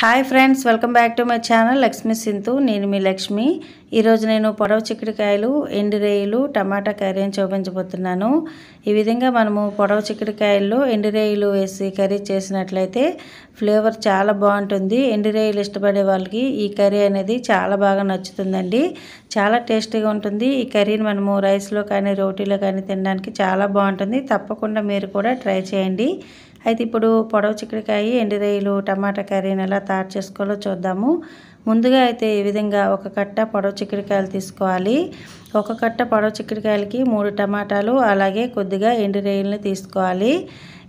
hi friends welcome back to my channel Lakshmi Sinthu నేను మీ లక్ష్మి ఈరోజు నేను పొడవ చిక్కుడుకాయలు ఎండురేయులు టమాటా కర్రీ అని చూపించబోతున్నాను ఈ విధంగా మనము పొడవ చిక్కుడుకాయల్లో ఎండురేయులు వేసి కర్రీ చేసినట్లయితే ఫ్లేవర్ చాలా బాగుంటుంది ఎండురేయులు ఇష్టపడే వాళ్ళకి ఈ కర్రీ అనేది చాలా బాగా నచ్చుతుందండి చాలా టేస్టీగా ఉంటుంది ఈ కర్రీని మనము రైస్లో కానీ రోటీలో కానీ తినడానికి చాలా బాగుంటుంది తప్పకుండా మీరు కూడా ట్రై చేయండి అయితే ఇప్పుడు పొడవ చిక్కడికాయ ఎండురయ్యలు టమాటా కర్రీని ఎలా తయారు చేసుకోవాలో చూద్దాము ముందుగా అయితే ఈ విధంగా ఒక కట్ట పొడవ చిక్కడికాయలు తీసుకోవాలి ఒక కట్ట పొడవ చిక్కడికాయలకి మూడు టమాటాలు అలాగే కొద్దిగా ఎండురయ్యలను తీసుకోవాలి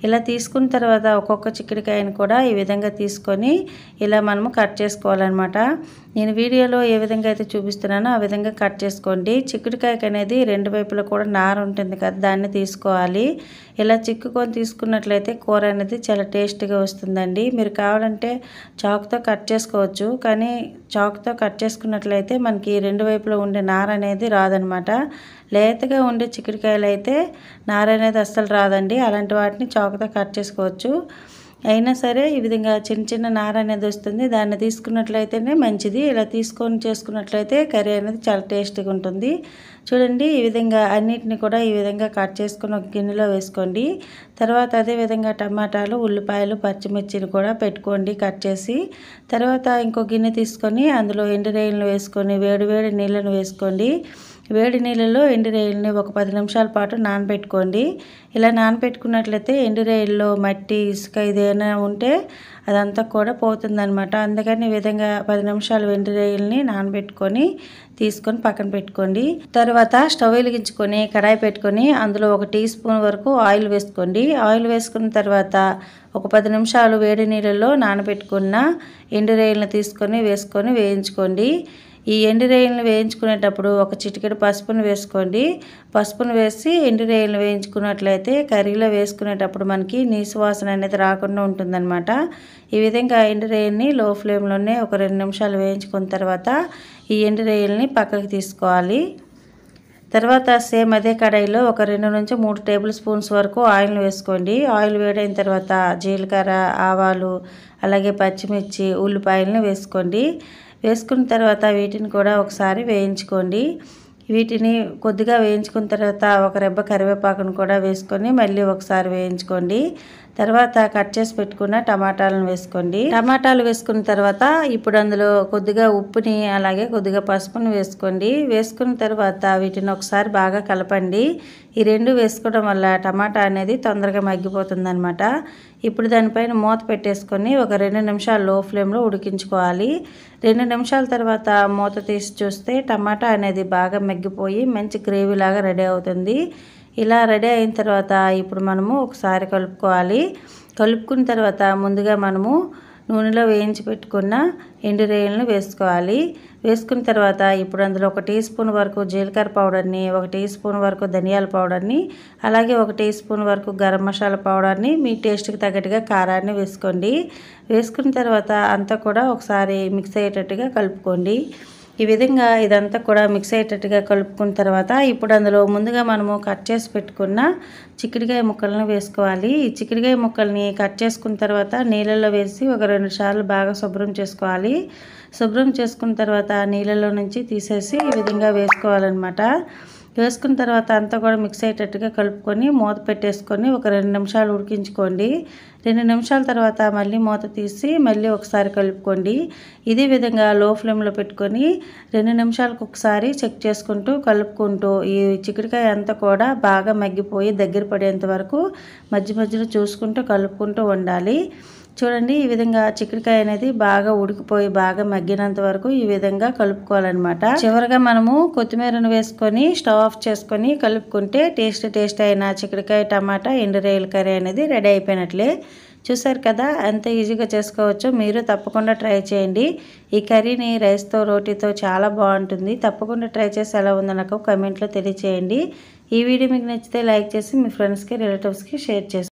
ఇలా తీసుకున్న తర్వాత ఒక్కొక్క చిక్కుడికాయను కూడా ఈ విధంగా తీసుకొని ఇలా మనము కట్ చేసుకోవాలన్నమాట నేను వీడియోలో ఏ విధంగా అయితే చూపిస్తున్నానో ఆ విధంగా కట్ చేసుకోండి చిక్కుడుకాయకి అనేది రెండు వైపులో కూడా నార ఉంటుంది కదా దాన్ని తీసుకోవాలి ఇలా చిక్కుకొని తీసుకున్నట్లయితే కూర అనేది చాలా టేస్ట్గా వస్తుందండి మీరు కావాలంటే చాక్తో కట్ చేసుకోవచ్చు కానీ చాక్తో కట్ చేసుకున్నట్లయితే మనకి రెండు వైపులో ఉండే నార అనేది రాదనమాట లేతగా ఉండే చిక్కుడుకాయలు అయితే నార అనేది అస్సలు రాదండి అలాంటి వాటిని చౌకతో కట్ చేసుకోవచ్చు అయినా సరే ఈ విధంగా చిన్న చిన్న నార అనేది వస్తుంది దాన్ని తీసుకున్నట్లయితేనే మంచిది ఇలా తీసుకొని చేసుకున్నట్లయితే కర్రీ అనేది చాలా టేస్ట్గా ఉంటుంది చూడండి ఈ విధంగా అన్నిటిని కూడా ఈ విధంగా కట్ చేసుకుని ఒక గిన్నెలో వేసుకోండి తర్వాత అదేవిధంగా టమాటాలు ఉల్లిపాయలు పచ్చిమిర్చిని కూడా పెట్టుకోండి కట్ చేసి తర్వాత ఇంకో గిన్నె తీసుకొని అందులో ఎండు ఎండురేయలను వేసుకొని వేడి వేడి నీళ్ళను వేసుకోండి వేడి నీళ్ళలో ఎండురేయుల్ని ఒక పది నిమిషాల పాటు నానబెట్టుకోండి ఇలా నానబెట్టుకున్నట్లయితే ఎండురేయుల్లో మట్టి ఇసుక ఏదైనా ఉంటే అదంతా కూడా పోతుందనమాట అందుకని ఈ విధంగా పది నిమిషాలు ఎండురేయుల్ని నానబెట్టుకొని తీసుకొని పక్కన పెట్టుకోండి తర్వాత స్టవ్ వెలిగించుకొని కడాయి పెట్టుకొని అందులో ఒక టీ స్పూన్ వరకు ఆయిల్ వేసుకోండి ఆయిల్ వేసుకున్న తర్వాత ఒక పది నిమిషాలు వేడి నీళ్ళలో నానబెట్టుకున్న ఎండురేయులను తీసుకొని వేసుకొని వేయించుకోండి ఈ ఎండి రేయిల్ని వేయించుకునేటప్పుడు ఒక చిటికెడు పసుపును వేసుకోండి పసుపును వేసి ఎండి రేయిల్ని వేయించుకున్నట్లయితే కర్రీలో వేసుకునేటప్పుడు మనకి నీసు వాసన అనేది రాకుండా ఉంటుందన్నమాట ఈ విధంగా ఎండి రేయిల్ని లో ఫ్లేమ్లోనే ఒక రెండు నిమిషాలు వేయించుకున్న తర్వాత ఈ ఎండి రేయిల్ని పక్కకి తీసుకోవాలి తర్వాత సేమ్ అదే కడాయిలో ఒక రెండు నుంచి మూడు టేబుల్ స్పూన్స్ వరకు ఆయిల్ వేసుకోండి ఆయిల్ వేడైన తర్వాత జీలకర్ర ఆవాలు అలాగే పచ్చిమిర్చి ఉల్లిపాయలను వేసుకోండి వేసుకున్న తర్వాత వీటిని కూడా ఒకసారి వేయించుకోండి వీటిని కొద్దిగా వేయించుకున్న తర్వాత ఒక రెబ్బ కరివేపాకును కూడా వేసుకొని మళ్ళీ ఒకసారి వేయించుకోండి తర్వాత కట్ చేసి పెట్టుకున్న టమాటాలను వేసుకోండి టమాటాలు వేసుకున్న తర్వాత ఇప్పుడు అందులో కొద్దిగా ఉప్పుని అలాగే కొద్దిగా పసుపుని వేసుకోండి వేసుకున్న తర్వాత వీటిని ఒకసారి బాగా కలపండి ఈ రెండు వేసుకోవడం వల్ల టమాటా అనేది తొందరగా మగ్గిపోతుంది అనమాట ఇప్పుడు దానిపైన మూత పెట్టేసుకొని ఒక రెండు నిమిషాలు లో ఫ్లేమ్లో ఉడికించుకోవాలి రెండు నిమిషాల తర్వాత మూత తీసి చూస్తే టమాటా అనేది బాగా మగ్గిపోయి మంచి గ్రేవీలాగా రెడీ అవుతుంది ఇలా రెడీ అయిన తర్వాత ఇప్పుడు మనము ఒకసారి కలుపుకోవాలి కలుపుకున్న తర్వాత ముందుగా మనము నూనెలో వేయించి పెట్టుకున్న ఎండు రేయలను వేసుకోవాలి వేసుకున్న తర్వాత ఇప్పుడు అందులో ఒక టీ స్పూన్ వరకు జీలకర్ర పౌడర్ని ఒక టీ స్పూన్ వరకు ధనియాల పౌడర్ని అలాగే ఒక టీ స్పూన్ వరకు గరం మసాలా పౌడర్ని మీ టేస్ట్కి తగ్గట్టుగా కారాన్ని వేసుకోండి వేసుకున్న తర్వాత అంతా కూడా ఒకసారి మిక్స్ అయ్యేటట్టుగా కలుపుకోండి ఈ విధంగా ఇదంతా కూడా మిక్స్ అయ్యేటట్టుగా కలుపుకున్న తర్వాత ఇప్పుడు అందులో ముందుగా మనము కట్ చేసి పెట్టుకున్న చిక్కుడుకాయ ముక్కలను వేసుకోవాలి ఈ చిక్కుడుకాయ ముక్కల్ని కట్ చేసుకున్న తర్వాత నీళ్ళలో వేసి ఒక రెండు సార్లు బాగా శుభ్రం చేసుకోవాలి శుభ్రం చేసుకున్న తర్వాత నీళ్ళలో నుంచి తీసేసి ఈ విధంగా వేసుకోవాలన్నమాట వేసుకున్న తర్వాత అంతా కూడా మిక్స్ అయ్యేటట్టుగా కలుపుకొని మూత పెట్టేసుకొని ఒక రెండు నిమిషాలు ఉడికించుకోండి రెండు నిమిషాల తర్వాత మళ్ళీ మూత తీసి మళ్ళీ ఒకసారి కలుపుకోండి ఇదే విధంగా లో ఫ్లేమ్లో పెట్టుకొని రెండు నిమిషాలకు ఒకసారి చెక్ చేసుకుంటూ కలుపుకుంటూ ఈ చిక్కుడుకాయ అంతా కూడా బాగా మగ్గిపోయి దగ్గర పడేంత వరకు మధ్య మధ్యలో చూసుకుంటూ కలుపుకుంటూ ఉండాలి చూడండి ఈ విధంగా చిక్కుడుకాయ అనేది బాగా ఉడికిపోయి బాగా మగ్గినంత వరకు ఈ విధంగా కలుపుకోవాలన్నమాట చివరిగా మనము కొత్తిమీరను వేసుకొని స్టవ్ ఆఫ్ చేసుకొని కలుపుకుంటే టేస్ట్ టేస్ట్ అయిన చిక్కుడుకాయ టమాటా ఎండురేయల కర్రీ అనేది రెడీ అయిపోయినట్లే చూసారు కదా ఎంత ఈజీగా చేసుకోవచ్చు మీరు తప్పకుండా ట్రై చేయండి ఈ కర్రీని రైస్తో రోటీతో చాలా బాగుంటుంది తప్పకుండా ట్రై చేసి ఎలా ఉందో నాకు కమెంట్లో తెలియచేయండి ఈ వీడియో మీకు నచ్చితే లైక్ చేసి మీ ఫ్రెండ్స్కి రిలేటివ్స్కి షేర్ చేసుకోండి